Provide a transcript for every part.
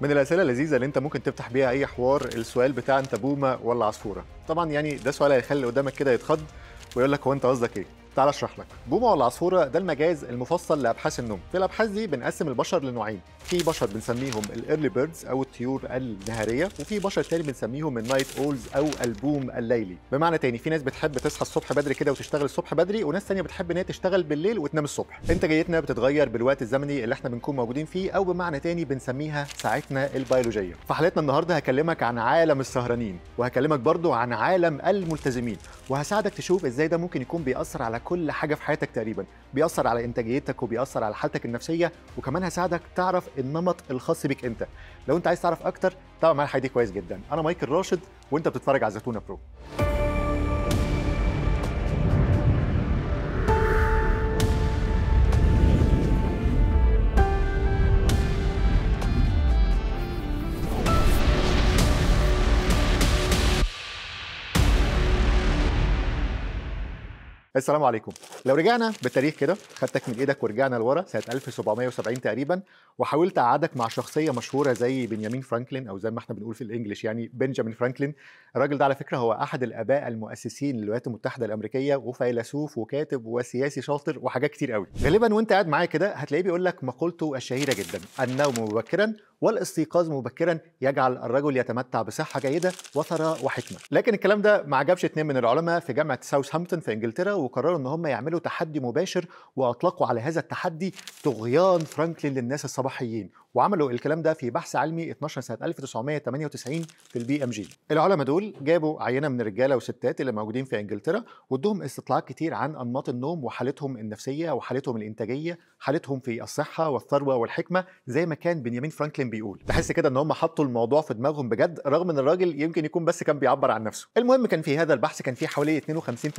من الاسئله اللذيذه اللي انت ممكن تفتح بيها اي حوار السؤال بتاع انت بومه ولا عصفوره طبعا يعني ده سؤال هيخلي قدامك كده يتخض ويقول لك هو انت قصدك ايه تعال اشرح لك بومه ولا عصفوره ده المجاز المفصل لابحاث النوم في الابحاث دي بنقسم البشر لنوعين في بشر بنسميهم الايرلي بيردز او الطيور النهاريه وفي بشر تاني بنسميهم النايت اولز او البوم الليلي بمعنى تاني في ناس بتحب تصحى الصبح بدري كده وتشتغل الصبح بدري وناس تانيه بتحب ان هي تشتغل بالليل وتنام الصبح انتاجيتنا بتتغير بالوقت الزمني اللي احنا بنكون موجودين فيه او بمعنى تاني بنسميها ساعتنا البيولوجيه في حلقتنا النهارده هكلمك عن عالم السهرانين وهكلمك برضو عن عالم الملتزمين وهساعدك تشوف ازاي ده ممكن يكون بيأثر على كل حاجه في حياتك تقريبا بيأثر على انتاجيتك وبيأثر على حالتك النفسيه وكمان هيساعدك تعرف النمط الخاص بيك انت لو انت عايز تعرف اكتر تابع معايا الحلقه دي كويس جدا انا مايكل راشد وانت بتتفرج على زيتونه برو السلام عليكم لو رجعنا بالتاريخ كده خدتك من ايدك ورجعنا لورا سنه 1770 تقريبا وحاولت اقعدك مع شخصيه مشهوره زي بنيامين فرانكلين او زي ما احنا بنقول في الانجليش يعني بنجامين فرانكلين الراجل ده على فكره هو احد الاباء المؤسسين للولايات المتحده الامريكيه وفيلسوف وكاتب وسياسي شاطر وحاجات كتير قوي غالبا وانت قاعد معايا كده هتلاقيه بيقول لك مقولته الشهيره جدا النوم مبكرا والاستيقاظ مبكرا يجعل الرجل يتمتع بصحه جيده وثراء وحكمه لكن الكلام ده ما عجبش اتنين من العلماء في جامعه ساوثهامبتون في انجلترا وقرروا ان هم يعملوا تحدي مباشر واطلقوا على هذا التحدي طغيان فرانكلين للناس الصباحيين وعملوا الكلام ده في بحث علمي 12 سنه 1998 في البي ام جي العلماء دول جابوا عينه من رجاله وستات اللي موجودين في انجلترا وادوهم استطلاعات كتير عن انماط النوم وحالتهم النفسيه وحالتهم الانتاجيه حالتهم في الصحه والثروه والحكمه زي ما كان بنيامين فرانكلين بيقول بحس كده ان هم حطوا الموضوع في دماغهم بجد رغم ان الراجل يمكن يكون بس كان بيعبر عن نفسه المهم كان في هذا البحث كان في حوالي 52%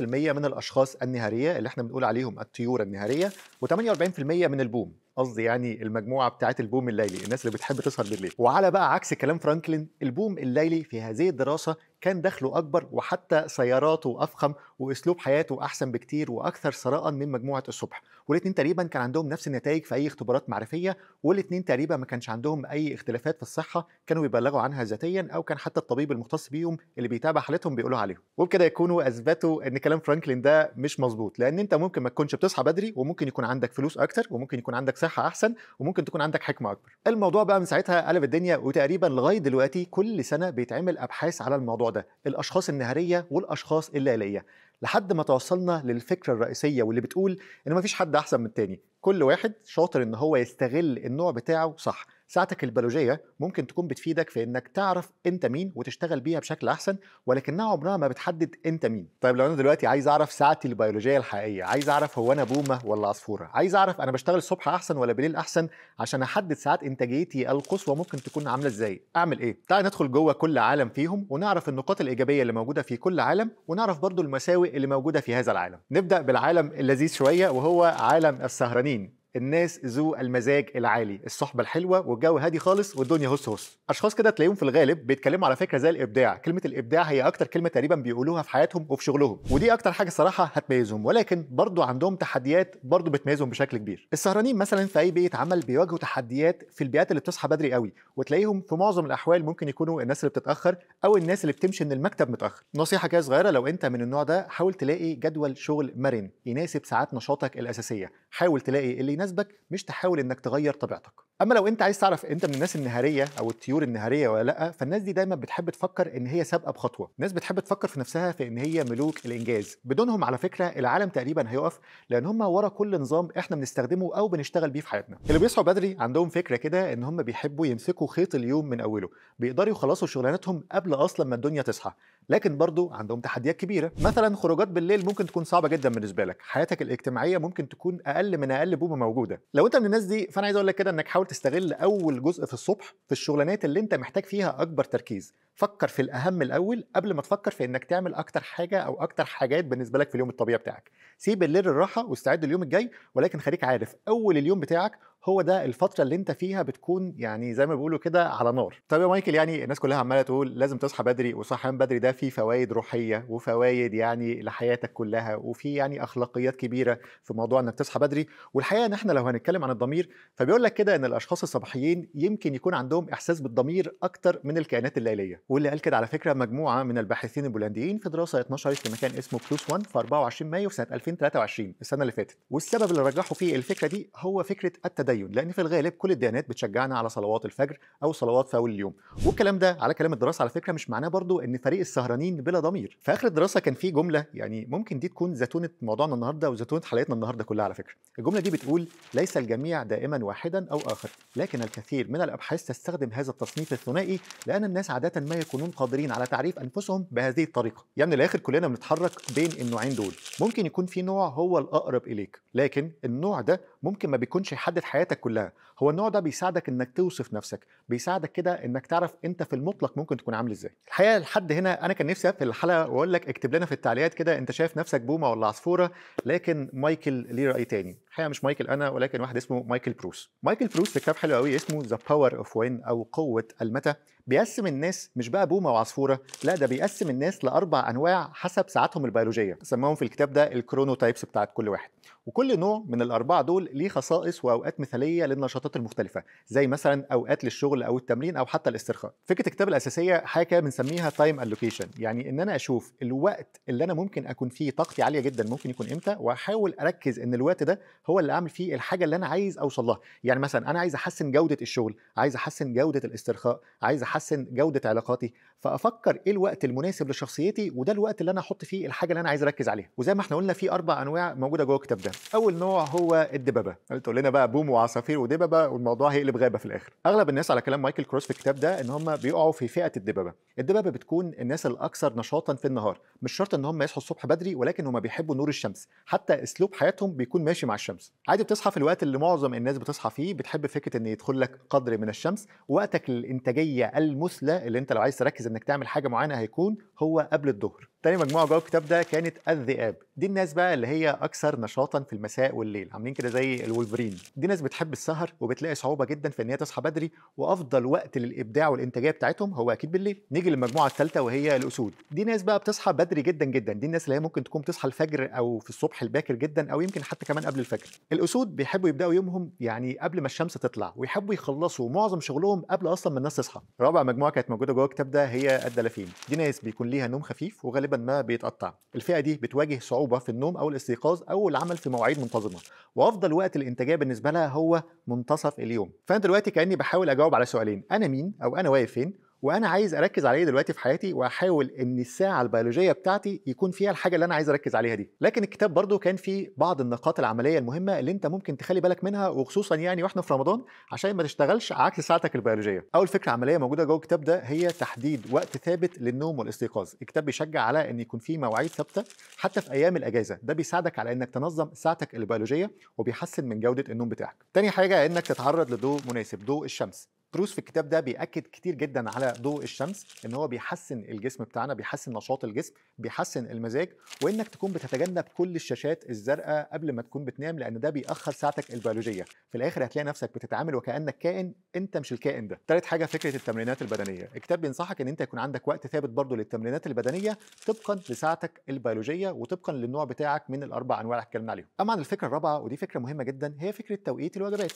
من الاشخاص النهاريه اللي احنا بنقول عليهم الطيور النهاريه و48% من البوم قصدي يعني المجموعه بتاعت البوم الليلي الناس اللي بتحب تسهر بالليل وعلى بقى عكس كلام فرانكلين البوم الليلي في هذه الدراسه كان دخله أكبر وحتى سياراته أفخم وأسلوب حياته أحسن بكتير وأكثر ثراء من مجموعة الصبح والاتنين تقريبا كان عندهم نفس النتائج في أي اختبارات معرفية والاتنين تقريبا ما كانش عندهم أي اختلافات في الصحة كانوا بيبلغوا عنها ذاتيا أو كان حتى الطبيب المختص بيهم اللي بيتابع حالتهم بيقولوا عليهم وبكده يكونوا أثبتوا إن كلام فرانكلين ده مش مظبوط لأن أنت ممكن ما تكونش بتصحى بدري وممكن يكون عندك فلوس أكتر وممكن يكون عندك صحة أحسن وممكن تكون عندك حكمة أكبر الموضوع بقى من ساعتها قلب الدنيا وتقريبا لغاية دلوقتي كل سنة بيتعمل أبحاث على الموضوع ده الاشخاص النهاريه والاشخاص الليليه لحد ما توصلنا للفكره الرئيسيه واللي بتقول ان مفيش حد احسن من التاني كل واحد شاطر ان هو يستغل النوع بتاعه صح ساعتك البيولوجيه ممكن تكون بتفيدك في انك تعرف انت مين وتشتغل بيها بشكل احسن ولكنها عمرها ما بتحدد انت مين طيب لو انا دلوقتي عايز اعرف ساعتي البيولوجيه الحقيقيه عايز اعرف هو انا بومه ولا عصفوره عايز اعرف انا بشتغل الصبح احسن ولا بالليل احسن عشان احدد ساعات انتاجيتي القصوى ممكن تكون عامله ازاي اعمل ايه تعال ندخل جوه كل عالم فيهم ونعرف النقاط الايجابيه اللي موجوده في كل عالم ونعرف برضو المساوئ اللي موجوده في هذا العالم نبدا بالعالم اللذيذ شويه وهو عالم السهرانية mean? الناس ذو المزاج العالي الصحبه الحلوه والجو هادي خالص والدنيا هس هس اشخاص كده تلاقيهم في الغالب بيتكلموا على فكره زي الابداع كلمه الابداع هي اكتر كلمه تقريبا بيقولوها في حياتهم وفي شغلهم ودي اكتر حاجه صراحه هتميزهم ولكن برضو عندهم تحديات برضو بتميزهم بشكل كبير السهرانين مثلا في اي بيت عمل بيواجهوا تحديات في البيئات اللي بتصحى بدري قوي وتلاقيهم في معظم الاحوال ممكن يكونوا الناس اللي بتتاخر او الناس اللي بتمشي من المكتب متاخر نصيحه كده صغيره لو انت من النوع ده حاول تلاقي جدول شغل مرن يناسب ساعات نشاطك الاساسيه حاول تلاقي اللي يناسبك مش تحاول انك تغير طبيعتك اما لو انت عايز تعرف انت من الناس النهاريه او الطيور النهاريه ولا لا فالناس دي دايما بتحب تفكر ان هي سابقه بخطوه ناس بتحب تفكر في نفسها في ان هي ملوك الانجاز بدونهم على فكره العالم تقريبا هيقف لان هم ورا كل نظام احنا بنستخدمه او بنشتغل بيه في حياتنا اللي بيصحوا بدري عندهم فكره كده ان هم بيحبوا يمسكوا خيط اليوم من اوله بيقدروا يخلصوا شغلانتهم قبل اصلا ما الدنيا تصحى لكن برضو عندهم تحديات كبيره مثلا خروجات بالليل ممكن تكون صعبه جدا بالنسبه لك حياتك الاجتماعيه ممكن تكون اقل من اقل بومه موجوده لو انت من الناس دي فانا عايز اقول لك كده انك حاول هتستغل اول جزء في الصبح في الشغلانات اللي انت محتاج فيها اكبر تركيز فكر في الاهم الاول قبل ما تفكر في انك تعمل اكتر حاجه او اكتر حاجات بالنسبه لك في اليوم الطبيعي بتاعك سيب الليل الراحه واستعد اليوم الجاي ولكن خليك عارف اول اليوم بتاعك هو ده الفتره اللي انت فيها بتكون يعني زي ما بيقولوا كده على نار طب يا مايكل يعني الناس كلها عماله تقول لازم تصحى بدري وصحيان بدري ده فيه فوائد روحيه وفوائد يعني لحياتك كلها وفي يعني اخلاقيات كبيره في موضوع انك تصحى بدري والحقيقه ان احنا لو هنتكلم عن الضمير فبيقول لك كده ان الاشخاص الصباحيين يمكن يكون عندهم احساس بالضمير اكتر من الكائنات الليليه واللي قال كده على فكرة مجموعة من الباحثين البولنديين في دراسة اتنشرت في مكان اسمه بلوس 1 في 24 مايو سنة 2023 السنة اللي فاتت والسبب اللي رجحوا فيه الفكرة دي هو فكرة التدين لأن في الغالب كل الديانات بتشجعنا على صلوات الفجر أو صلوات في أول اليوم والكلام ده على كلام الدراسة على فكرة مش معناه برضو إن فريق السهرانين بلا ضمير في آخر الدراسة كان في جملة يعني ممكن دي تكون زتونة موضوعنا النهاردة وزتونة حلقتنا النهاردة كلها على فكرة الجملة دي بتقول ليس الجميع دائما واحدا أو آخر لكن الكثير من الأبحاث تستخدم هذا التصنيف الثنائي لأن الناس عادة ما يكونون قادرين على تعريف انفسهم بهذه الطريقه يعني من الاخر كلنا بنتحرك بين النوعين دول ممكن يكون في نوع هو الاقرب اليك لكن النوع ده ممكن ما بيكونش يحدد حياتك كلها هو النوع ده بيساعدك انك توصف نفسك بيساعدك كده انك تعرف انت في المطلق ممكن تكون عامل ازاي الحقيقه لحد هنا انا كان نفسي في الحلقه واقول لك اكتب لنا في التعليقات كده انت شايف نفسك بومه ولا عصفوره لكن مايكل ليه راي تاني الحقيقه مش مايكل انا ولكن واحد اسمه مايكل بروس مايكل بروس في كتاب حلو قوي اسمه ذا باور اوف وين او قوه المتى بيقسم الناس مش بقى بومه وعصفوره لا ده بيقسم الناس لاربع انواع حسب ساعاتهم البيولوجيه سماهم في الكتاب ده الكرونوتايبس بتاعت كل واحد وكل نوع من الاربعه دول ليه خصائص واوقات مثاليه للنشاطات المختلفه زي مثلا اوقات للشغل او التمرين او حتى الاسترخاء فكره الكتاب الاساسيه حاجه بنسميها تايم الوكيشن يعني ان انا اشوف الوقت اللي انا ممكن اكون فيه طاقتي عاليه جدا ممكن يكون امتى واحاول اركز ان الوقت ده هو اللي اعمل فيه الحاجه اللي انا عايز اوصل لها يعني مثلا انا عايز احسن جوده الشغل عايز احسن جوده الاسترخاء عايز احسن جوده علاقاتي فافكر ايه الوقت المناسب لشخصيتي وده الوقت اللي انا احط فيه الحاجه اللي انا عايز اركز عليها وزي ما احنا قلنا في اربع انواع موجوده جوه الكتاب ده اول نوع هو الدببه تقول لنا بقى بوم وعصافير ودببه والموضوع هيقلب غابه في الاخر اغلب الناس على كلام مايكل كروس في الكتاب ده ان هم بيقعوا في فئه الدببه الدببه بتكون الناس الاكثر نشاطا في النهار مش شرط ان هم يصحوا الصبح بدري ولكن هم بيحبوا نور الشمس حتى اسلوب حياتهم بيكون ماشي مع الشمس عادي بتصحى في الوقت اللي معظم الناس بتصحى فيه بتحب فكره ان يدخل لك قدر من الشمس وقتك الانتاجيه المثلى اللي انت لو عايز تركز انك تعمل حاجه معينه هيكون هو قبل الظهر تاني مجموعه جوه الكتاب ده كانت الذئاب دي الناس بقى اللي هي اكثر نشاطا في المساء والليل عاملين كده زي الولفرين دي ناس بتحب السهر وبتلاقي صعوبه جدا في ان هي تصحى بدري وافضل وقت للابداع والانتاجيه بتاعتهم هو اكيد بالليل نيجي للمجموعه الثالثه وهي الاسود دي ناس بقى بتصحى بدري جدا جدا دي الناس اللي هي ممكن تكون بتصحى الفجر او في الصبح الباكر جدا او يمكن حتى كمان قبل الفجر الاسود بيحبوا يبداوا يومهم يعني قبل ما الشمس تطلع ويحبوا يخلصوا معظم شغلهم قبل اصلا ما الناس تصحى رابع مجموعه كانت موجوده جوه الكتاب ده هي الدلافين دي ناس بيكون ليها نوم خفيف وغالبا ما بيتقطع الفئه دي بتواجه صعوبه في النوم او الاستيقاظ او العمل في مواعيد منتظمه وافضل وقت الانتاجيه بالنسبه لها هو منتصف اليوم فانا دلوقتي كاني بحاول اجاوب على سؤالين انا مين او انا واقف فين وانا عايز اركز عليه دلوقتي في حياتي واحاول ان الساعه البيولوجيه بتاعتي يكون فيها الحاجه اللي انا عايز اركز عليها دي لكن الكتاب برضو كان فيه بعض النقاط العمليه المهمه اللي انت ممكن تخلي بالك منها وخصوصا يعني واحنا في رمضان عشان ما تشتغلش عكس ساعتك البيولوجيه اول فكره عمليه موجوده جوه الكتاب ده هي تحديد وقت ثابت للنوم والاستيقاظ الكتاب بيشجع على ان يكون في مواعيد ثابته حتى في ايام الاجازه ده بيساعدك على انك تنظم ساعتك البيولوجيه وبيحسن من جوده النوم بتاعك تاني حاجه انك تتعرض لضوء مناسب ضوء الشمس بروس في الكتاب ده بيأكد كتير جدا على ضوء الشمس ان هو بيحسن الجسم بتاعنا بيحسن نشاط الجسم بيحسن المزاج وانك تكون بتتجنب كل الشاشات الزرقاء قبل ما تكون بتنام لان ده بيأخر ساعتك البيولوجيه في الاخر هتلاقي نفسك بتتعامل وكانك كائن انت مش الكائن ده ثالث حاجه فكره التمرينات البدنيه الكتاب بينصحك ان انت يكون عندك وقت ثابت برضه للتمرينات البدنيه طبقا لساعتك البيولوجيه وطبقا للنوع بتاعك من الاربع انواع اللي اتكلمنا عليهم اما عن الفكره الرابعه ودي فكره مهمه جدا هي فكره توقيت الوجبات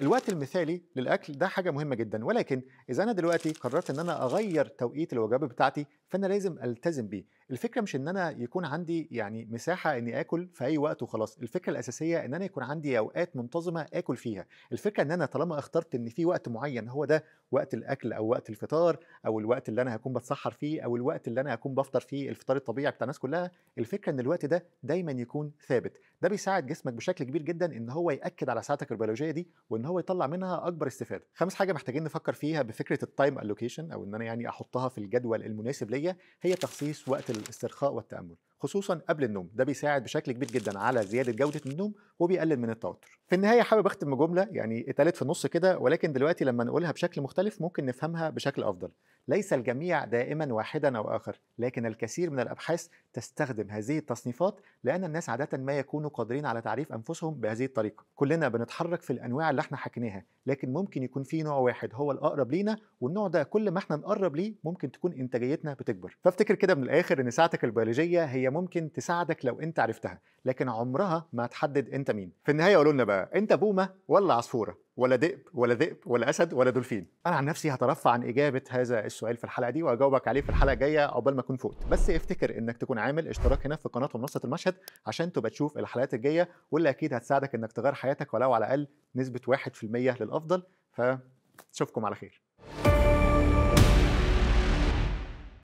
الوقت المثالي للاكل ده حاجه مهمه جدا ولكن اذا انا دلوقتي قررت ان انا اغير توقيت الوجبه بتاعتي فانا لازم التزم بيه الفكره مش ان انا يكون عندي يعني مساحه اني اكل في اي وقت وخلاص الفكره الاساسيه ان انا يكون عندي اوقات منتظمه اكل فيها الفكره ان انا طالما اخترت ان في وقت معين هو ده وقت الاكل او وقت الفطار او الوقت اللي انا هكون بتسحر فيه او الوقت اللي انا هكون بفطر فيه الفطار الطبيعي بتاع الناس كلها الفكره ان الوقت ده دايما يكون ثابت ده بيساعد جسمك بشكل كبير جدا ان هو ياكد على ساعتك البيولوجيه دي وان هو يطلع منها اكبر استفاده خامس حاجه محتاجين نفكر فيها بفكره التايم الوكيشن او ان انا يعني احطها في الجدول المناسب الرياضيه هي تخصيص وقت الاسترخاء والتامل خصوصا قبل النوم ده بيساعد بشكل كبير جدا على زياده جوده النوم وبيقلل من التوتر في النهايه حابب اختم بجمله يعني اتقالت في النص كده ولكن دلوقتي لما نقولها بشكل مختلف ممكن نفهمها بشكل افضل ليس الجميع دائما واحدا او اخر لكن الكثير من الابحاث تستخدم هذه التصنيفات لان الناس عاده ما يكونوا قادرين على تعريف انفسهم بهذه الطريقه كلنا بنتحرك في الانواع اللي احنا حكيناها لكن ممكن يكون في نوع واحد هو الاقرب لينا والنوع ده كل ما احنا نقرب ليه ممكن تكون انتاجيتنا بتكبر فافتكر كده من الاخر ان ساعتك البيولوجيه هي ممكن تساعدك لو انت عرفتها لكن عمرها ما هتحدد انت مين في النهايه قولوا لنا بقى انت بومه ولا عصفوره ولا ذئب ولا ذئب ولا اسد ولا دولفين انا عن نفسي هترفع عن اجابه هذا السؤال في الحلقه دي واجاوبك عليه في الحلقه الجايه عقبال ما اكون فوت بس افتكر انك تكون عامل اشتراك هنا في قناه ومنصه المشهد عشان تبقى تشوف الحلقات الجايه واللي اكيد هتساعدك انك تغير حياتك ولو على الاقل نسبه 1% للافضل فاشوفكم على خير